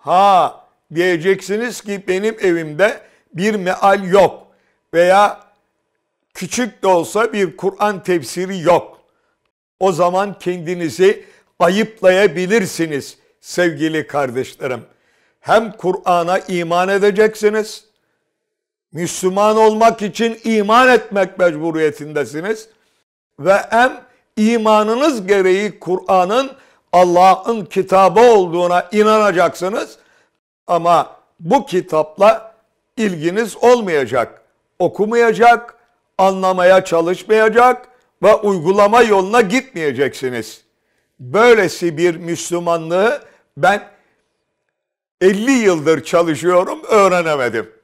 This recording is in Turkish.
Ha diyeceksiniz ki benim evimde bir meal yok veya küçük de olsa bir Kur'an tefsiri yok. O zaman kendinizi ayıplayabilirsiniz sevgili kardeşlerim. Hem Kur'an'a iman edeceksiniz. Müslüman olmak için iman etmek mecburiyetindesiniz. Ve hem imanınız gereği Kur'an'ın Allah'ın kitabı olduğuna inanacaksınız ama bu kitapla ilginiz olmayacak. Okumayacak, anlamaya çalışmayacak ve uygulama yoluna gitmeyeceksiniz. Böylesi bir Müslümanlığı ben 50 yıldır çalışıyorum, öğrenemedim.